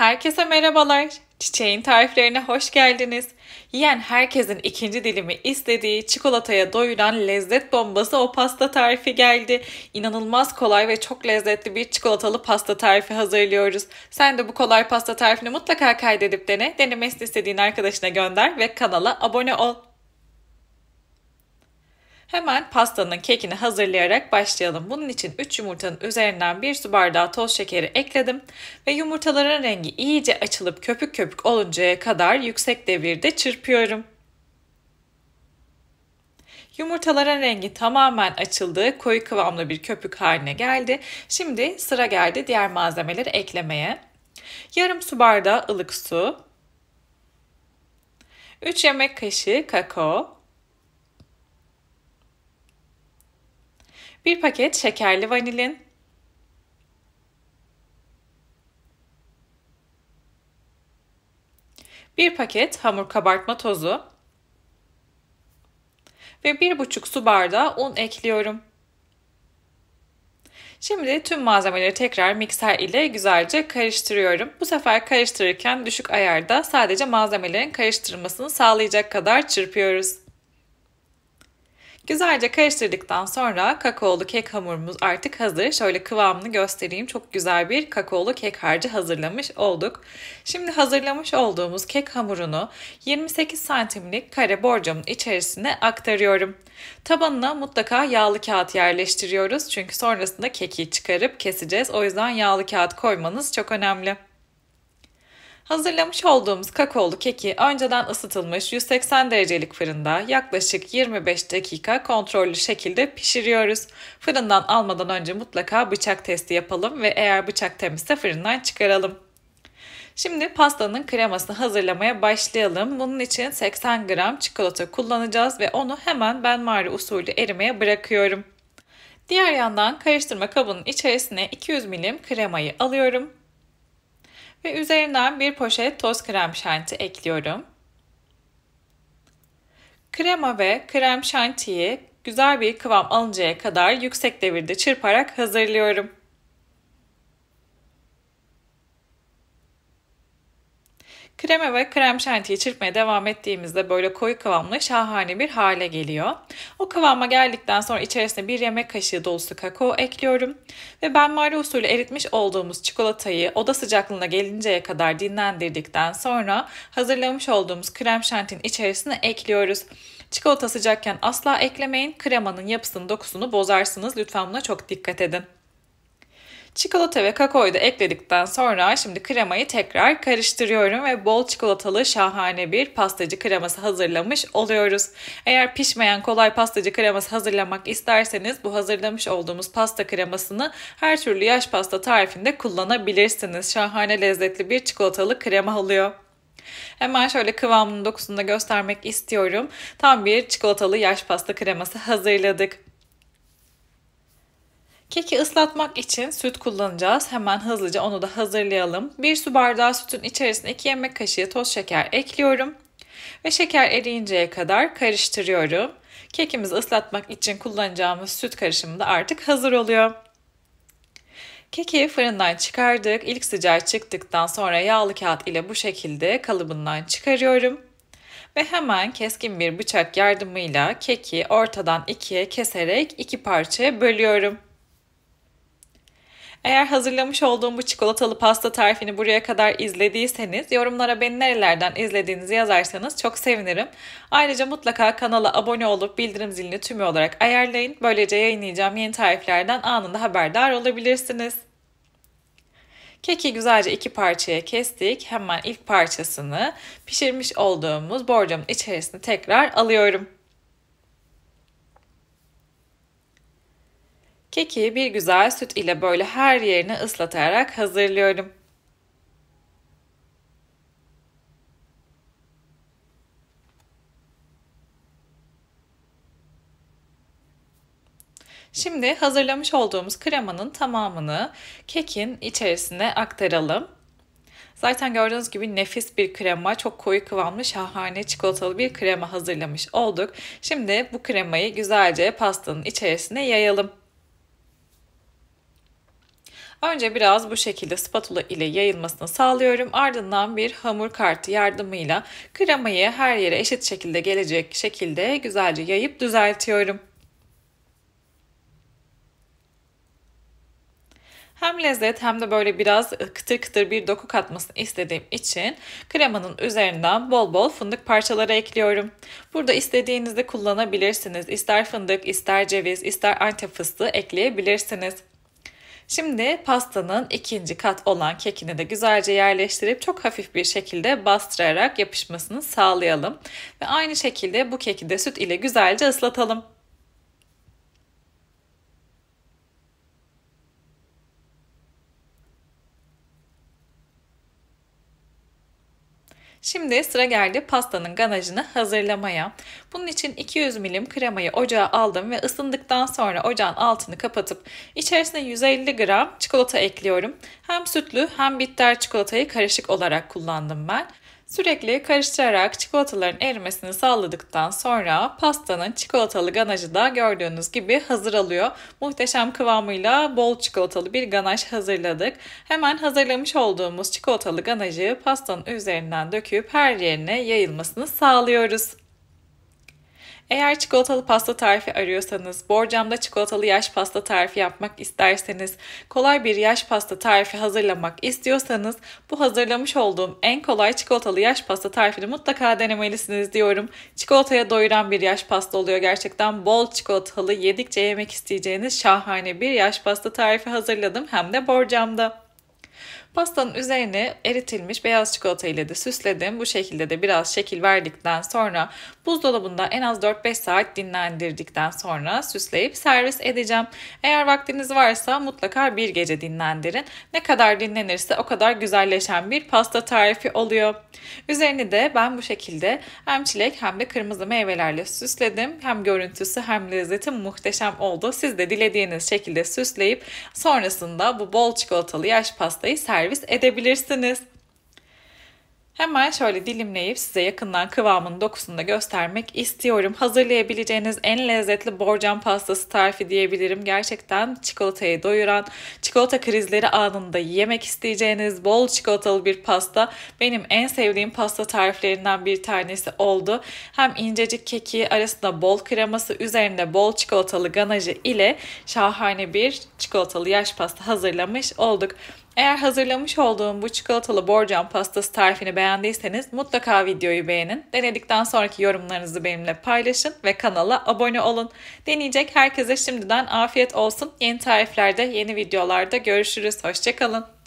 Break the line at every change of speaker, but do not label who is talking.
Herkese merhabalar. Çiçeğin tariflerine hoş geldiniz. Yiyen herkesin ikinci dilimi istediği çikolataya doyuran lezzet bombası o pasta tarifi geldi. İnanılmaz kolay ve çok lezzetli bir çikolatalı pasta tarifi hazırlıyoruz. Sen de bu kolay pasta tarifini mutlaka kaydedip dene. Denemesini istediğin arkadaşına gönder ve kanala abone ol. Hemen pastanın kekini hazırlayarak başlayalım. Bunun için 3 yumurtanın üzerinden 1 su bardağı toz şekeri ekledim ve yumurtaların rengi iyice açılıp köpük köpük oluncaya kadar yüksek devirde çırpıyorum. Yumurtaların rengi tamamen açıldı, koyu kıvamlı bir köpük haline geldi. Şimdi sıra geldi diğer malzemeleri eklemeye. Yarım su bardağı ılık su, 3 yemek kaşığı kakao, 1 paket şekerli vanilin, 1 paket hamur kabartma tozu ve 1,5 su bardağı un ekliyorum. Şimdi tüm malzemeleri tekrar mikser ile güzelce karıştırıyorum. Bu sefer karıştırırken düşük ayarda sadece malzemelerin karıştırılmasını sağlayacak kadar çırpıyoruz. Güzelce karıştırdıktan sonra kakaolu kek hamurumuz artık hazır. Şöyle kıvamını göstereyim. Çok güzel bir kakaolu kek harcı hazırlamış olduk. Şimdi hazırlamış olduğumuz kek hamurunu 28 santimlik kare borcamın içerisine aktarıyorum. Tabanına mutlaka yağlı kağıt yerleştiriyoruz. Çünkü sonrasında keki çıkarıp keseceğiz. O yüzden yağlı kağıt koymanız çok önemli. Hazırlamış olduğumuz kakaolu keki önceden ısıtılmış 180 derecelik fırında yaklaşık 25 dakika kontrollü şekilde pişiriyoruz. Fırından almadan önce mutlaka bıçak testi yapalım ve eğer bıçak temizse fırından çıkaralım. Şimdi pastanın kremasını hazırlamaya başlayalım. Bunun için 80 gram çikolata kullanacağız ve onu hemen benmari usulü erimeye bırakıyorum. Diğer yandan karıştırma kabının içerisine 200 milim kremayı alıyorum ve üzerinden bir poşet toz krem şanti ekliyorum. Krema ve krem şantiyi güzel bir kıvam alıncaya kadar yüksek devirde çırparak hazırlıyorum. Krema ve krem şantiyi çırpmaya devam ettiğimizde böyle koyu kıvamlı şahane bir hale geliyor. O kıvama geldikten sonra içerisine bir yemek kaşığı dolusu kakao ekliyorum. Ve ben benmari usulü eritmiş olduğumuz çikolatayı oda sıcaklığına gelinceye kadar dinlendirdikten sonra hazırlamış olduğumuz krem şantinin içerisine ekliyoruz. Çikolata sıcakken asla eklemeyin. Kremanın yapısını dokusunu bozarsınız. Lütfen buna çok dikkat edin. Çikolata ve kakaoyu da ekledikten sonra şimdi kremayı tekrar karıştırıyorum ve bol çikolatalı şahane bir pastacı kreması hazırlamış oluyoruz. Eğer pişmeyen kolay pastacı kreması hazırlamak isterseniz bu hazırlamış olduğumuz pasta kremasını her türlü yaş pasta tarifinde kullanabilirsiniz. Şahane lezzetli bir çikolatalı krema oluyor. Hemen şöyle kıvamının dokusunu da göstermek istiyorum. Tam bir çikolatalı yaş pasta kreması hazırladık. Keki ıslatmak için süt kullanacağız. Hemen hızlıca onu da hazırlayalım. Bir su bardağı sütün içerisine 2 yemek kaşığı toz şeker ekliyorum. Ve şeker eriyinceye kadar karıştırıyorum. Kekimizi ıslatmak için kullanacağımız süt karışımı da artık hazır oluyor. Keki fırından çıkardık. İlk sıcağı çıktıktan sonra yağlı kağıt ile bu şekilde kalıbından çıkarıyorum. Ve hemen keskin bir bıçak yardımıyla keki ortadan ikiye keserek iki parçaya bölüyorum. Eğer hazırlamış olduğum bu çikolatalı pasta tarifini buraya kadar izlediyseniz yorumlara beni nerelerden izlediğinizi yazarsanız çok sevinirim. Ayrıca mutlaka kanala abone olup bildirim zilini tümü olarak ayarlayın. Böylece yayınlayacağım yeni tariflerden anında haberdar olabilirsiniz. Keki güzelce iki parçaya kestik. Hemen ilk parçasını pişirmiş olduğumuz borcamın içerisine tekrar alıyorum. Keki bir güzel süt ile böyle her yerini ıslatarak hazırlıyorum. Şimdi hazırlamış olduğumuz kremanın tamamını kekin içerisine aktaralım. Zaten gördüğünüz gibi nefis bir krema, çok koyu kıvamlı, şahane çikolatalı bir krema hazırlamış olduk. Şimdi bu kremayı güzelce pastanın içerisine yayalım. Önce biraz bu şekilde spatula ile yayılmasını sağlıyorum. Ardından bir hamur kartı yardımıyla kremayı her yere eşit şekilde gelecek şekilde güzelce yayıp düzeltiyorum. Hem lezzet hem de böyle biraz kıtır kıtır bir doku katmasını istediğim için kremanın üzerinden bol bol fındık parçaları ekliyorum. Burada istediğinizde kullanabilirsiniz. İster fındık, ister ceviz, ister antep fıstığı ekleyebilirsiniz. Şimdi pastanın ikinci kat olan kekini de güzelce yerleştirip çok hafif bir şekilde bastırarak yapışmasını sağlayalım. Ve aynı şekilde bu keki de süt ile güzelce ıslatalım. Şimdi sıra geldi pastanın ganajını hazırlamaya. Bunun için 200 milim kremayı ocağa aldım ve ısındıktan sonra ocağın altını kapatıp içerisine 150 gram çikolata ekliyorum. Hem sütlü hem bitter çikolatayı karışık olarak kullandım ben. Sürekli karıştırarak çikolataların erimesini sağladıktan sonra pastanın çikolatalı ganajı da gördüğünüz gibi hazır alıyor. Muhteşem kıvamıyla bol çikolatalı bir ganaj hazırladık. Hemen hazırlamış olduğumuz çikolatalı ganajı pastanın üzerinden döküp her yerine yayılmasını sağlıyoruz. Eğer çikolatalı pasta tarifi arıyorsanız, borcamda çikolatalı yaş pasta tarifi yapmak isterseniz, kolay bir yaş pasta tarifi hazırlamak istiyorsanız bu hazırlamış olduğum en kolay çikolatalı yaş pasta tarifini mutlaka denemelisiniz diyorum. Çikolataya doyuran bir yaş pasta oluyor gerçekten. Bol çikolatalı yedikçe yemek isteyeceğiniz şahane bir yaş pasta tarifi hazırladım hem de borcamda. Pastanın üzerine eritilmiş beyaz çikolata ile de süsledim. Bu şekilde de biraz şekil verdikten sonra buzdolabında en az 4-5 saat dinlendirdikten sonra süsleyip servis edeceğim. Eğer vaktiniz varsa mutlaka bir gece dinlendirin. Ne kadar dinlenirse o kadar güzelleşen bir pasta tarifi oluyor. Üzerini de ben bu şekilde hem çilek hem de kırmızı meyvelerle süsledim. Hem görüntüsü hem lezzeti muhteşem oldu. Siz de dilediğiniz şekilde süsleyip sonrasında bu bol çikolatalı yaş pastayı servis servis edebilirsiniz. Hemen şöyle dilimleyip size yakından kıvamını dokusunu da göstermek istiyorum. Hazırlayabileceğiniz en lezzetli borcam pastası tarifi diyebilirim. Gerçekten çikolatayı doyuran, çikolata krizleri anında yemek isteyeceğiniz bol çikolatalı bir pasta benim en sevdiğim pasta tariflerinden bir tanesi oldu. Hem incecik keki arasında bol kreması üzerinde bol çikolatalı ganajı ile şahane bir çikolatalı yaş pasta hazırlamış olduk. Eğer hazırlamış olduğum bu çikolatalı borcam pastası tarifini beğendiyseniz mutlaka videoyu beğenin. Denedikten sonraki yorumlarınızı benimle paylaşın ve kanala abone olun. Deneyecek herkese şimdiden afiyet olsun. Yeni tariflerde, yeni videolarda görüşürüz. Hoşçakalın.